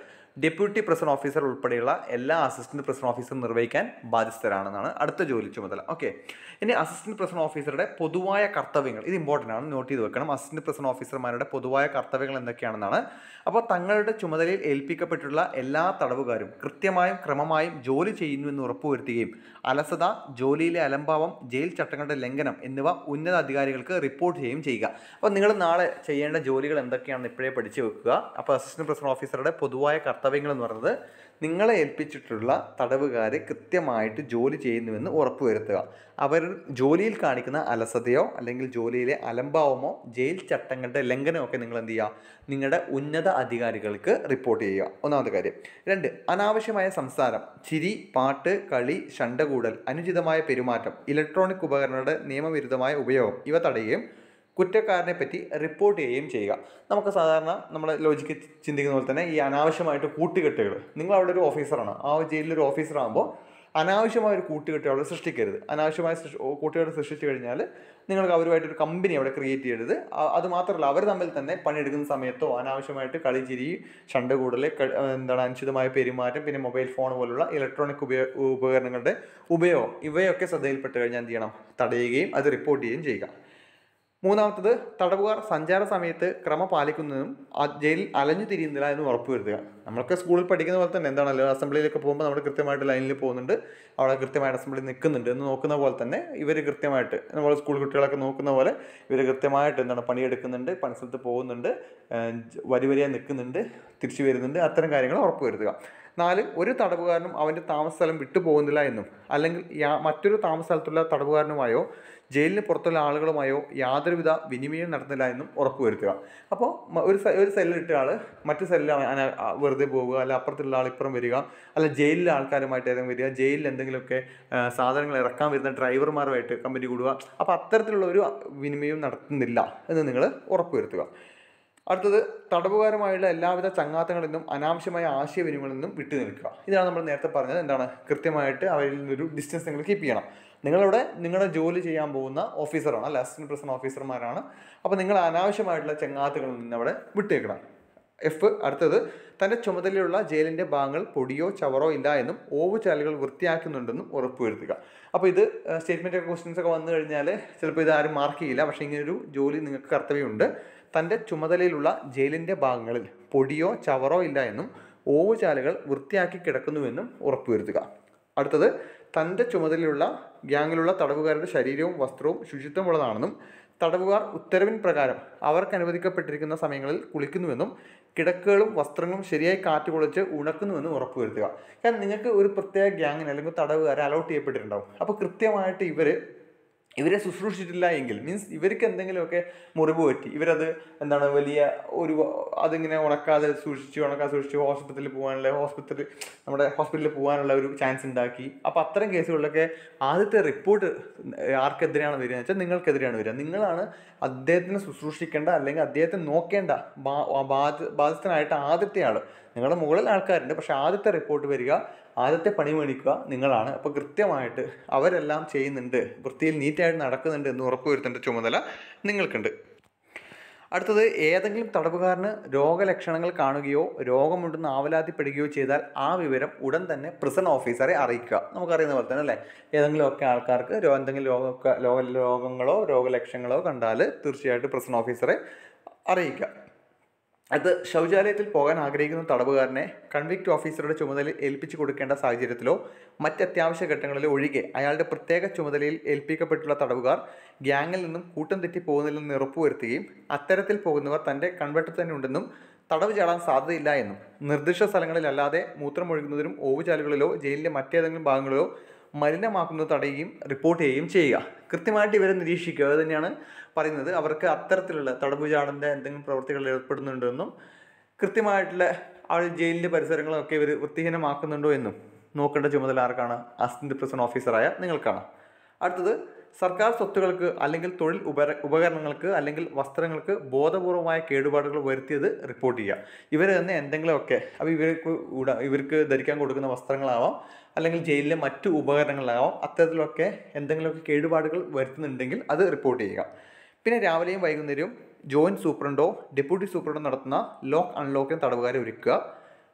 ഡെപ്യൂട്ടി പ്രസിഡന്റ് ഓഫീസർ ഉൾപ്പെടെയുള്ള എല്ലാ അസിസ്റ്റന്റ് പ്രസിഡന്റ് ഓഫീസറും നിർവഹിക്കാൻ ബാധ്യസ്ഥരാണെന്നാണ് അടുത്ത ജോലി ചുമതല ഓക്കെ ഇനി അസിസ്റ്റന്റ് പ്രസിഡന്റ് ഓഫീസറുടെ പൊതുവായ കർത്തവ്യങ്ങൾ ഇത് ഇമ്പോർട്ടൻ്റ് ആണ് നോട്ട് ചെയ്ത് വെക്കണം അസിസ്റ്റന്റ് പ്രസിഡന്റ് ഓഫീസർമാരുടെ പൊതുവായ കർത്തവ്യങ്ങൾ എന്തൊക്കെയാണെന്നാണ് അപ്പോൾ തങ്ങളുടെ ചുമതലയിൽ ഏൽപ്പിക്കപ്പെട്ടിട്ടുള്ള എല്ലാ തടവുകാരും കൃത്യമായും ക്രമമായും ജോലി ചെയ്യുന്നു എന്ന് ഉറപ്പുവരുത്തുകയും അലസത ജോലിയിലെ അലംഭാവം ജയിൽ ചട്ടങ്ങളുടെ ലംഘനം എന്നിവ ഉന്നത അധികാരികൾക്ക് റിപ്പോർട്ട് ചെയ്യുകയും ചെയ്യുക അപ്പോൾ നിങ്ങൾ നാളെ ചെയ്യേണ്ട ജോലികൾ എന്തൊക്കെയാണെന്ന് ഇപ്പോഴേ പഠിച്ചു വെക്കുക അപ്പോൾ അസിസ്റ്റന്റ് പ്രസിഡന്റ് ഓഫീസറുടെ പൊതുവായ കർത്തവ്യം എന്ന് പറയുന്നത് നിങ്ങളെ ഏൽപ്പിച്ചിട്ടുള്ള തടവുകാരെ കൃത്യമായിട്ട് ജോലി ചെയ്യുന്നുവെന്ന് ഉറപ്പുവരുത്തുക അവർ ജോലിയിൽ കാണിക്കുന്ന അലസതയോ അല്ലെങ്കിൽ ജോലിയിലെ അലംഭാവമോ ജയിൽ ചട്ടങ്ങളുടെ ഒക്കെ നിങ്ങൾ എന്ത് ചെയ്യുക നിങ്ങളുടെ ഉന്നത അധികാരികൾക്ക് റിപ്പോർട്ട് ചെയ്യുക ഒന്നാമത്തെ കാര്യം രണ്ട് അനാവശ്യമായ സംസാരം ചിരി പാട്ട് കളി ശണ്ടകൂടൽ അനുചിതമായ പെരുമാറ്റം ഇലക്ട്രോണിക് ഉപകരണങ്ങളുടെ നിയമവിരുദ്ധമായ ഉപയോഗം ഇവ തടയുകയും കുറ്റക്കാരനെ പറ്റി റിപ്പോർട്ട് ചെയ്യുകയും ചെയ്യുക നമുക്ക് സാധാരണ നമ്മുടെ ലോജിക്ക് ചിന്തിക്കുന്ന പോലെ തന്നെ ഈ അനാവശ്യമായിട്ട് കൂട്ടുകെട്ടുകൾ നിങ്ങൾ അവിടെ ഒരു ഓഫീസറാണ് ആ ജയിലിലൊരു ഓഫീസറാകുമ്പോൾ അനാവശ്യമായ ഒരു കൂട്ടുകെട്ടുകൾ അവിടെ സൃഷ്ടിക്കരുത് അനാവശ്യമായ കൂട്ടുകെട്ട് സൃഷ്ടിച്ചു കഴിഞ്ഞാൽ നിങ്ങൾക്ക് അവരുമായിട്ടൊരു കമ്പനി അവിടെ ക്രിയേറ്റ് ചെയ്യരുത് അത് മാത്രമല്ല അവർ തമ്മിൽ തന്നെ പണിയെടുക്കുന്ന സമയത്തോ അനാവശ്യമായിട്ട് കളിചിരി ചണ്ട കൂടൽ എന്താണ് അനുചിതമായ പെരുമാറ്റം പിന്നെ മൊബൈൽ ഫോൺ പോലുള്ള ഇലക്ട്രോണിക് ഉപയോഗ ഉപകരണങ്ങളുടെ ഉപയോഗം ഇവയൊക്കെ ശ്രദ്ധയിൽപ്പെട്ട് കഴിഞ്ഞാൽ എന്ത് ചെയ്യണം തടയുകയും അത് റിപ്പോർട്ട് ചെയ്യുകയും ചെയ്യുക മൂന്നാമത്തത് തടവുകാർ സഞ്ചാര സമയത്ത് ക്രമം പാലിക്കുന്നതും ജയിലിൽ അലഞ്ഞു തിരിയുന്നില്ല എന്ന് ഉറപ്പുവരുത്തുക നമ്മളൊക്കെ സ്കൂളിൽ പഠിക്കുന്ന പോലെ തന്നെ എന്താണല്ലോ അസംബ്ലിയിലൊക്കെ പോകുമ്പോൾ നമ്മൾ കൃത്യമായിട്ട് ലൈനിൽ പോകുന്നുണ്ട് അവിടെ കൃത്യമായിട്ട് അസംബ്ലി നിൽക്കുന്നുണ്ട് എന്ന് നോക്കുന്ന പോലെ തന്നെ ഇവർ കൃത്യമായിട്ട് നമ്മൾ സ്കൂൾ കുട്ടികളൊക്കെ നോക്കുന്ന പോലെ ഇവർ കൃത്യമായിട്ട് എന്താണ് പണിയെടുക്കുന്നുണ്ട് പണിസ്ഥലത്ത് പോകുന്നുണ്ട് വരി വരിയായി നിൽക്കുന്നുണ്ട് തിരിച്ചു വരുന്നുണ്ട് അത്തരം കാര്യങ്ങൾ ഉറപ്പുവരുത്തുക നാല് ഒരു തടവുകാരനും അവൻ്റെ താമസസ്ഥലം വിട്ടുപോകുന്നില്ല എന്നും അല്ലെങ്കിൽ മറ്റൊരു താമസസ്ഥലത്തുള്ള തടവുകാരനുമായോ ജയിലിന് പുറത്തുള്ള ആളുകളുമായോ യാതൊരുവിധ വിനിമയം നടന്നില്ല എന്നും ഉറപ്പുവരുത്തുക അപ്പോൾ ഒരു ഒരു സെല്ലിട്ട ആൾ മറ്റു സെല്ലിൽ വെറുതെ പോവുക അല്ല അപ്പുറത്തുള്ള ആൾ ഇപ്പുറം വരിക അല്ല ജയിലിലെ ആൾക്കാരുമായിട്ട് ഏതെങ്കിലും വരിക ജയിലിൽ എന്തെങ്കിലുമൊക്കെ സാധനങ്ങൾ ഇറക്കാൻ വരുന്ന ഡ്രൈവർമാരുമായിട്ട് കമ്പനി കൂടുക അപ്പോൾ അത്തരത്തിലുള്ള ഒരു വിനിമയവും നടത്തുന്നില്ല എന്ന് നിങ്ങൾ ഉറപ്പുവരുത്തുക അടുത്തത് തടവുകാരുമായുള്ള എല്ലാവിധ ചങ്ങാത്തങ്ങളിൽ നിന്നും അനാവശ്യമായ ആശയവിനിമയങ്ങളിൽ നിന്നും വിട്ടു നിൽക്കുക ഇതാണ് നമ്മൾ നേരത്തെ പറഞ്ഞത് എന്താണ് കൃത്യമായിട്ട് അവരിൽ നിന്നൊരു ഡിസ്റ്റൻസ് നിങ്ങൾ കീപ്പ് ചെയ്യണം നിങ്ങളിവിടെ നിങ്ങളുടെ ജോലി ചെയ്യാൻ പോകുന്ന ഓഫീസറാണ് അല്ല അസിസ്റ്റന്റ് പ്രസിഡന്റ് ഓഫീസർമാരാണ് അപ്പോൾ നിങ്ങൾ അനാവശ്യമായിട്ടുള്ള ചങ്ങാത്തങ്ങളിൽ നിന്ന് അവിടെ വിട്ടേക്കണം എഫ് അടുത്തത് തൻ്റെ ചുമതലയുള്ള ജയിലിൻ്റെ ഭാഗങ്ങൾ പൊടിയോ ചവറോ ഇല്ല എന്നും ചാലുകൾ വൃത്തിയാക്കുന്നുണ്ടെന്നും ഉറപ്പുവരുത്തുക അപ്പോൾ ഇത് സ്റ്റേറ്റ്മെൻ്റ് ക്വസ്റ്റ്യൻസ് ഒക്കെ വന്നു കഴിഞ്ഞാൽ ചിലപ്പോൾ ഇത് ആരും മാർക്ക് ചെയ്യില്ല പക്ഷേ ഇങ്ങനൊരു ജോലി നിങ്ങൾക്ക് കർത്തവ്യമുണ്ട് തൻ്റെ ചുമതലയിലുള്ള ജയിലിൻ്റെ ഭാഗങ്ങളിൽ പൊടിയോ ചവറോ ഇല്ല എന്നും ഓവുചാലുകൾ വൃത്തിയാക്കി കിടക്കുന്നുവെന്നും ഉറപ്പുവരുത്തുക അടുത്തത് തൻ്റെ ചുമതലയിലുള്ള ഗ്യാങ്ങിലുള്ള തടവുകാരുടെ ശരീരവും വസ്ത്രവും ശുചിത്വമുള്ളതാണെന്നും തടവുകാർ ഉത്തരവിൻ പ്രകാരം അവർക്ക് അനുവദിക്കപ്പെട്ടിരിക്കുന്ന സമയങ്ങളിൽ കുളിക്കുന്നുവെന്നും കിടക്കുകളും വസ്ത്രങ്ങളും ശരിയായി കാറ്റ് കുളിച്ച് ഉണക്കുന്നുവെന്നും ഉറപ്പുവരുത്തുക കാരണം നിങ്ങൾക്ക് ഒരു പ്രത്യേക ഗ്യാങ്ങിന് അല്ലെങ്കിൽ തടവുകാരെ അലോട്ട് ചെയ്യപ്പെട്ടിട്ടുണ്ടാവും അപ്പോൾ കൃത്യമായിട്ട് ഇവർ ഇവരെ ശുശ്രൂഷിച്ചിട്ടില്ല എങ്കിൽ മീൻസ് ഇവർക്ക് എന്തെങ്കിലുമൊക്കെ മുറിവ് പറ്റി ഇവരത് എന്താണ് വലിയ ഒരു അതിങ്ങനെ ഉണക്കാതെ സൂക്ഷിച്ച് ഉണക്കാതെ സൂക്ഷിച്ച് ഹോസ്പിറ്റലിൽ പോകാനുള്ള ഹോസ്പിറ്റലിൽ നമ്മുടെ ഹോസ്പിറ്റലിൽ പോകാനുള്ള ഒരു ചാൻസ് ഉണ്ടാക്കി അപ്പോൾ അത്തരം കേസുകളിലൊക്കെ ആദ്യത്തെ റിപ്പോർട്ട് ആർക്കെതിരെയാണ് വരിക വെച്ചാൽ നിങ്ങൾക്കെതിരെയാണ് വരിക നിങ്ങളാണ് അദ്ദേഹത്തിനെ ശുശ്രൂഷിക്കേണ്ട അല്ലെങ്കിൽ അദ്ദേഹത്തെ നോക്കേണ്ട ബാധിതനായിട്ട് ആദ്യത്തെ ആൾ നിങ്ങളുടെ മുകളിൽ ആൾക്കാരുണ്ട് പക്ഷേ ആദ്യത്തെ റിപ്പോർട്ട് വരിക ആദ്യത്തെ പണി മേടിക്കുക നിങ്ങളാണ് അപ്പോൾ കൃത്യമായിട്ട് അവരെല്ലാം ചെയ്യുന്നുണ്ട് വൃത്തിയിൽ നീറ്റായിട്ട് നടക്കുന്നുണ്ട് എന്ന് ഉറപ്പുവരുത്തേണ്ട ചുമതല നിങ്ങൾക്കുണ്ട് അടുത്തത് ഏതെങ്കിലും തടവുകാരന് രോഗലക്ഷണങ്ങൾ കാണുകയോ രോഗമുണ്ടെന്ന് ആവലാതിപ്പെടുകയോ ചെയ്താൽ ആ വിവരം ഉടൻ തന്നെ പ്രിസൺ ഓഫീസറെ അറിയിക്കുക നമുക്കറിയുന്ന പോലെ തന്നെ അല്ലേ ഏതെങ്കിലും ഒക്കെ ആൾക്കാർക്ക് എന്തെങ്കിലും രോഗ രോഗങ്ങളോ രോഗലക്ഷണങ്ങളോ കണ്ടാൽ തീർച്ചയായിട്ടും പ്രിസൺ ഓഫീസറെ അറിയിക്കുക അത് ശൗചാലയത്തിൽ പോകാൻ ആഗ്രഹിക്കുന്ന തടവുകാരനെ കൺവിക്ട് ഓഫീസറുടെ ചുമതലയിൽ ഏൽപ്പിച്ചു കൊടുക്കേണ്ട സാഹചര്യത്തിലോ മറ്റത്യാവശ്യ ഘട്ടങ്ങളിലോ ഒഴികെ അയാളുടെ പ്രത്യേക ചുമതലയിൽ ഏൽപ്പിക്കപ്പെട്ടുള്ള തടവുകാർ ഗ്യാങ്ങിൽ നിന്നും കൂട്ടം തെറ്റി പോകുന്നില്ലെന്ന് ഉറപ്പുവരുത്തുകയും അത്തരത്തിൽ പോകുന്നവർ തൻ്റെ കൺവെട്ടത്തിൽ തന്നെ ഉണ്ടെന്നും തടവ് ചാടാൻ സാധ്യതയില്ല എന്നും നിർദ്ദിഷ്ട സ്ഥലങ്ങളിലല്ലാതെ മൂത്രമൊഴുകുന്നതിനും ഓവുചാലുകളിലോ ജയിലിൻ്റെ മറ്റേതെങ്കിലും ഭാഗങ്ങളിലോ മലിനമാക്കുന്നത് തടയുകയും റിപ്പോർട്ട് ചെയ്യുകയും ചെയ്യുക കൃത്യമായിട്ട് ഇവരെ നിരീക്ഷിക്കുക അത് തന്നെയാണ് പറയുന്നത് അവർക്ക് അത്തരത്തിലുള്ള തടമ്പുചാടൻ്റെ എന്തെങ്കിലും പ്രവൃത്തികളിൽ ഏർപ്പെടുന്നുണ്ടെന്നും കൃത്യമായിട്ടുള്ള ആ ജയിലിൻ്റെ പരിസരങ്ങളൊക്കെ ഇവർ വൃത്തിഹീനമാക്കുന്നുണ്ടോ എന്നും നോക്കേണ്ട ചുമതല ആർക്കാണ് അസിസ്റ്റൻറ്റ് പ്രസിഡന്റ് ഓഫീസറായ നിങ്ങൾക്കാണ് അടുത്തത് സർക്കാർ സ്വത്തുകൾക്ക് അല്ലെങ്കിൽ തൊഴിൽ ഉപര ഉപകരണങ്ങൾക്ക് അല്ലെങ്കിൽ വസ്ത്രങ്ങൾക്ക് ബോധപൂർവമായ കേടുപാടുകൾ വരുത്തിയത് റിപ്പോർട്ട് ചെയ്യുക ഇവർ തന്നെ എന്തെങ്കിലുമൊക്കെ അപ്പോൾ ഇവർക്ക് ഇവർക്ക് ധരിക്കാൻ കൊടുക്കുന്ന വസ്ത്രങ്ങളാവാം അല്ലെങ്കിൽ ജയിലിലെ മറ്റു ഉപകരണങ്ങളാവാം അത്തരത്തിലൊക്കെ എന്തെങ്കിലുമൊക്കെ കേടുപാടുകൾ വരുത്തുന്നുണ്ടെങ്കിൽ അത് റിപ്പോർട്ട് ചെയ്യുക പിന്നെ രാവിലെയും വൈകുന്നേരവും ജോയിൻറ്റ് സൂപ്രണ്ടോ ഡെപ്യൂട്ടി സൂപ്രണ്ടോ നടത്തുന്ന ലോക്ക് അൺലോക്കിന് തടവുകാരെ ഒരുക്കുക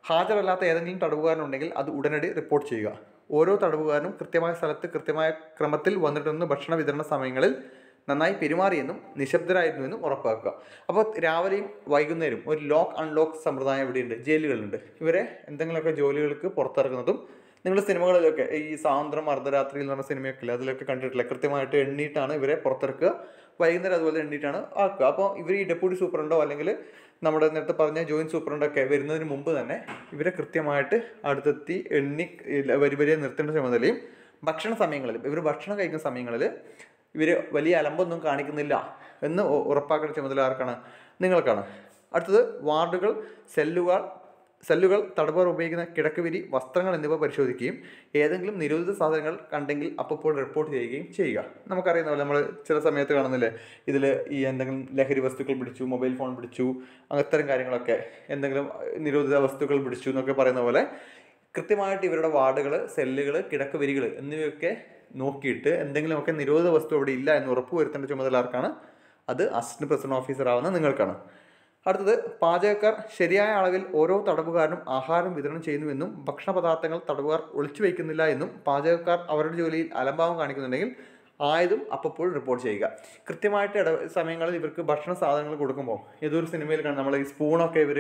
ഹാജരല്ലാത്ത ഏതെങ്കിലും തടവുകാരനുണ്ടെങ്കിൽ അത് ഉടനടി റിപ്പോർട്ട് ചെയ്യുക ഓരോ തടവുകാരനും കൃത്യമായ സ്ഥലത്ത് കൃത്യമായ ക്രമത്തിൽ വന്നിട്ടുണ്ടെന്ന് ഭക്ഷണ വിതരണ സമയങ്ങളിൽ നന്നായി പെരുമാറിയെന്നും നിശബ്ദരായിരുന്നുവെന്നും ഉറപ്പാക്കുക അപ്പോൾ രാവിലെയും വൈകുന്നേരം ഒരു ലോക്ക് അൺലോക്ക് സമ്പ്രദായം ഇവിടെയുണ്ട് ജയിലുകളുണ്ട് ഇവരെ എന്തെങ്കിലുമൊക്കെ ജോലികൾക്ക് പുറത്തിറക്കുന്നതും നിങ്ങൾ സിനിമകളിലൊക്കെ ഈ സാന്ദ്രം അർദ്ധരാത്രി എന്ന് പറഞ്ഞ സിനിമയൊക്കെ ഇല്ലേ അതിലൊക്കെ കണ്ടിട്ടില്ല കൃത്യമായിട്ട് എണ്ണീട്ടാണ് ഇവരെ പുറത്തിറക്കുക വൈകുന്നേരം അതുപോലെ എണ്ണീട്ടാണ് ആക്കുക അപ്പോൾ ഇവർ ഈ ഡെപ്യൂട്ടി സൂപ്രണ്ടോ അല്ലെങ്കിൽ നമ്മുടെ നേരത്തെ പറഞ്ഞ ജോയിൻറ്റ് സൂപ്രണ്ടൊക്കെ വരുന്നതിന് മുമ്പ് തന്നെ ഇവരെ കൃത്യമായിട്ട് അടുത്തെത്തി എണ്ണി വരി വരിയെ നിർത്തേണ്ട ചുമതലയും ഭക്ഷണ സമയങ്ങളിൽ ഇവർ ഭക്ഷണം കഴിക്കുന്ന സമയങ്ങളിൽ ഇവർ വലിയ അലമ്പൊന്നും കാണിക്കുന്നില്ല എന്ന് ഉറപ്പാക്കേണ്ട ചുമതല ആർക്കാണ് നിങ്ങൾക്കാണ് അടുത്തത് വാർഡുകൾ സെല്ലുകൾ സെല്ലുകൾ തടവുകാർ ഉപയോഗിക്കുന്ന കിടക്കുവിരി വസ്ത്രങ്ങൾ എന്നിവ പരിശോധിക്കുകയും ഏതെങ്കിലും നിരോധിത സാധനങ്ങൾ കണ്ടെങ്കിൽ അപ്പോൾ റിപ്പോർട്ട് ചെയ്യുകയും ചെയ്യുക നമുക്കറിയുന്ന പോലെ നമ്മൾ ചില സമയത്ത് കാണുന്നില്ലേ ഇതിൽ ഈ എന്തെങ്കിലും ലഹരി വസ്തുക്കൾ പിടിച്ചു മൊബൈൽ ഫോൺ പിടിച്ചു അങ്ങനത്തരം കാര്യങ്ങളൊക്കെ എന്തെങ്കിലും നിരോധിത വസ്തുക്കൾ പിടിച്ചു എന്നൊക്കെ പറയുന്ന പോലെ കൃത്യമായിട്ട് ഇവരുടെ വാർഡുകൾ സെല്ലുകൾ കിടക്കുവിരികൾ എന്നിവയൊക്കെ നോക്കിയിട്ട് എന്തെങ്കിലുമൊക്കെ നിരോധിത വസ്തു അവിടെ ഇല്ല എന്ന് ഉറപ്പുവരുത്തേണ്ട ചുമതല ആർക്കാണ് അത് അസിസ്റ്റന്റ് പ്രസിഡന്റ് ഓഫീസർ ആവുന്ന നിങ്ങൾക്കാണ് അടുത്തത് പാചകക്കാർ ശരിയായ അളവിൽ ഓരോ തടവുകാരനും ആഹാരം വിതരണം ചെയ്യുന്നുവെന്നും ഭക്ഷണ പദാർത്ഥങ്ങൾ തടവുകാർ ഒളിച്ചു വയ്ക്കുന്നില്ല എന്നും പാചകക്കാർ അവരുടെ ജോലിയിൽ അലംഭാവം കാണിക്കുന്നുണ്ടെങ്കിൽ ആയതും അപ്പോൾ റിപ്പോർട്ട് ചെയ്യുക കൃത്യമായിട്ട് ഇട സമയങ്ങളിൽ ഇവർക്ക് ഭക്ഷണ സാധനങ്ങൾ കൊടുക്കുമ്പോൾ ഏതൊരു സിനിമയിൽ കാണാം നമ്മൾ ഈ സ്പൂണൊക്കെ ഇവർ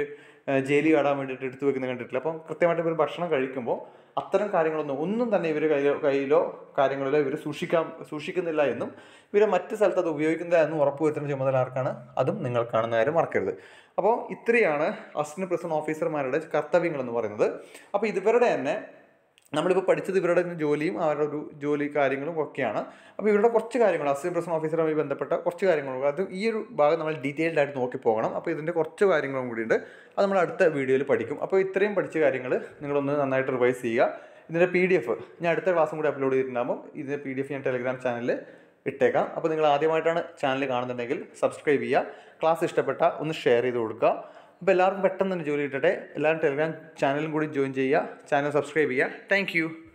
ജയിലി കാടാൻ വേണ്ടിയിട്ട് എടുത്തു വെക്കുന്നത് കണ്ടിട്ടില്ല അപ്പം കൃത്യമായിട്ട് ഇവർ ഭക്ഷണം കഴിക്കുമ്പോൾ അത്തരം കാര്യങ്ങളൊന്നും ഒന്നും തന്നെ ഇവർ കയ്യിലോ കയ്യിലോ കാര്യങ്ങളിലോ ഇവർ സൂക്ഷിക്കാൻ സൂക്ഷിക്കുന്നില്ല എന്നും ഇവരെ മറ്റ് സ്ഥലത്ത് അത് ഉപയോഗിക്കുന്നില്ല എന്നും ഉറപ്പുവരുത്തുന്ന ചുമതല ആർക്കാണ് അതും നിങ്ങൾ കാണുന്ന കാര്യം മറക്കരുത് അപ്പോൾ ഇത്രയാണ് അസിസ്റ്റന്റ് പ്രസിഡന്റ് ഓഫീസർമാരുടെ കർത്തവ്യങ്ങൾ എന്ന് പറയുന്നത് അപ്പോൾ ഇതുവരെ തന്നെ നമ്മളിപ്പോൾ പഠിച്ചത് ഇവരുടെ ജോലിയും അവരുടെ ഒരു ജോലി കാര്യങ്ങളും ഒക്കെയാണ് അപ്പോൾ ഇവരുടെ കുറച്ച് കാര്യങ്ങൾ അസിസ്റ്റന്റ് പ്രസിഡന്റ് ഓഫീസറുമായി ബന്ധപ്പെട്ട കുറച്ച് കാര്യങ്ങളും അത് ഈ ഒരു ഭാഗം നമ്മൾ ഡീറ്റെയിൽഡ് ആയിട്ട് നോക്കി പോകണം അപ്പോൾ ഇതിൻ്റെ കുറച്ച് കാര്യങ്ങളും കൂടിയുണ്ട് അത് നമ്മൾ അടുത്ത വീഡിയോയിൽ പഠിക്കും അപ്പോൾ ഇത്രയും പഠിച്ച കാര്യങ്ങൾ നിങ്ങളൊന്ന് നന്നായിട്ട് റിവൈസ് ചെയ്യുക ഇതിൻ്റെ പി ഡി എഫ് ഞാൻ അടുത്ത ക്ലാസ്സും കൂടി അപ്ലോഡ് ചെയ്തിട്ടുണ്ടാകും ഇതിൻ്റെ പി ഡി എഫ് ഞാൻ ടെലിഗ്രാം ചാനലിൽ ഇട്ടേക്കാം അപ്പോൾ നിങ്ങൾ ആദ്യമായിട്ടാണ് ചാനൽ കാണുന്നുണ്ടെങ്കിൽ സബ്സ്ക്രൈബ് ചെയ്യുക ക്ലാസ് ഇഷ്ടപ്പെട്ട ഒന്ന് ഷെയർ ചെയ്ത് കൊടുക്കുക അപ്പോൾ എല്ലാവർക്കും പെട്ടെന്ന് തന്നെ ജോലി കിട്ടട്ടെ എല്ലാവരും ടെലിഗ്രാം ചാനലും കൂടി ജോയിൻ ചെയ്യുക ചാനൽ സബ്സ്ക്രൈബ് ചെയ്യുക താങ്ക്